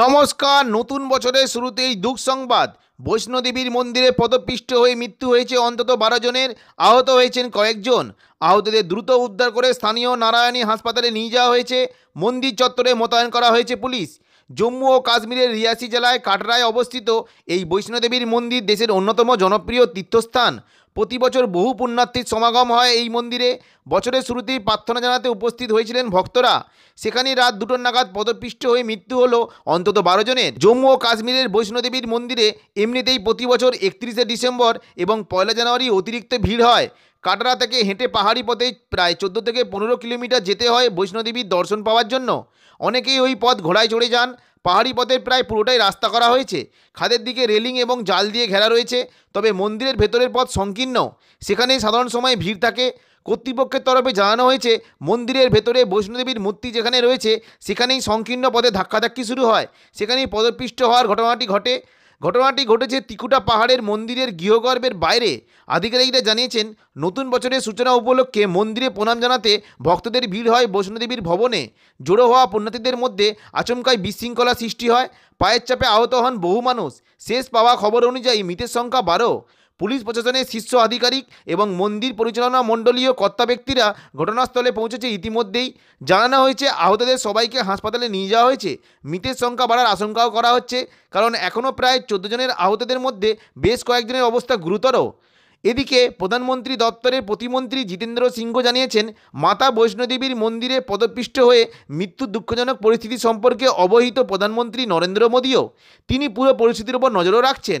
নমস্কার নতুন বছরের শুরুতেই দুঃখ সংবাদ বৈষ্ণোদেবীর মন্দিরে পদপিষ্ট হয়ে মৃত্যু হয়েছে অন্তত বারো জনের আহত হয়েছেন কয়েকজন আহতদের দ্রুত উদ্ধার করে স্থানীয় নারায়ণী হাসপাতালে নিয়ে যাওয়া হয়েছে মন্দির চত্বরে মোতায়েন করা হয়েছে পুলিশ জম্মু ও কাশ্মীরের রিয়াসি জেলায় কাটরায় অবস্থিত এই বৈষ্ণোদেবীর মন্দির দেশের অন্যতম জনপ্রিয় তীর্থস্থান প্রতি বছর বহু পুণ্যার্থীর সমাগম হয় এই মন্দিরে বছরের শুরুতেই প্রার্থনা জানাতে উপস্থিত হয়েছিলেন ভক্তরা সেখানে রাত দুটোর নাগাদ পদপিষ্ট হয়ে মৃত্যু হলো অন্তত বারো জনের জম্মু ও কাশ্মীরের বৈষ্ণোদেবীর মন্দিরে এমনিতেই প্রতি বছর একত্রিশে ডিসেম্বর এবং পয়লা জানুয়ারি অতিরিক্ত ভিড় হয় কাটরা থেকে হেঁটে পাহাড়ি পথে প্রায় চোদ্দো থেকে পনেরো কিলোমিটার যেতে হয় বৈষ্ণোদেবীর দর্শন পাওয়ার জন্য অনেকেই ওই পথ ঘোড়ায় চড়ে যান পাহাড়ি পথের প্রায় পুরোটাই রাস্তা করা হয়েছে খাদের দিকে রেলিং এবং জাল দিয়ে ঘেরা রয়েছে তবে মন্দিরের ভেতরের পথ সংকীর্ণ সেখানেই সাধারণ সময় ভিড় থাকে কর্তৃপক্ষের তরফে জানানো হয়েছে মন্দিরের ভেতরে বৈষ্ণদেবীর মূর্তি যেখানে রয়েছে সেখানেই সংকীর্ণ পদে ধাক্কাধাক্কি শুরু হয় সেখানেই পদপিষ্ট হওয়ার ঘটনাটি ঘটে ঘটনাটি ঘটেছে তিকুটা পাহাড়ের মন্দিরের গৃহগর্ভের বাইরে আধিকারিকরা জানিয়েছেন নতুন বছরের সূচনা উপলক্ষে মন্দিরে প্রণাম জানাতে ভক্তদের ভিড় হয় বৈষ্ণদেবীর ভবনে জোড়ো হওয়া পুণ্যার্থীদের মধ্যে আচমকায় বিশৃঙ্খলা সৃষ্টি হয় পায়ের চাপে আহত হন বহু মানুষ শেষ পাওয়া খবর অনুযায়ী মৃতের সংখ্যা বারো পুলিশ প্রশাসনের শীর্ষ আধিকারিক এবং মন্দির পরিচালনা মণ্ডলীয় কর্তা ব্যক্তিরা ঘটনাস্থলে পৌঁছেছে ইতিমধ্যেই জানানো হয়েছে আহতদের সবাইকে হাসপাতালে নিয়ে যাওয়া হয়েছে মৃতের সংখ্যা বাড়ার আশঙ্কাও করা হচ্ছে কারণ এখনও প্রায় চোদ্দো জনের আহতদের মধ্যে বেশ কয়েকজনের অবস্থা গুরুতর এদিকে প্রধানমন্ত্রী দপ্তরের প্রতিমন্ত্রী জিতেন্দ্র সিংহ জানিয়েছেন মাতা বৈষ্ণোদেবীর মন্দিরে পদপিষ্ট হয়ে মৃত্যুর দুঃখজনক পরিস্থিতি সম্পর্কে অবহিত প্রধানমন্ত্রী নরেন্দ্র মোদীও তিনি পুরো পরিস্থিতির উপর নজরও রাখছেন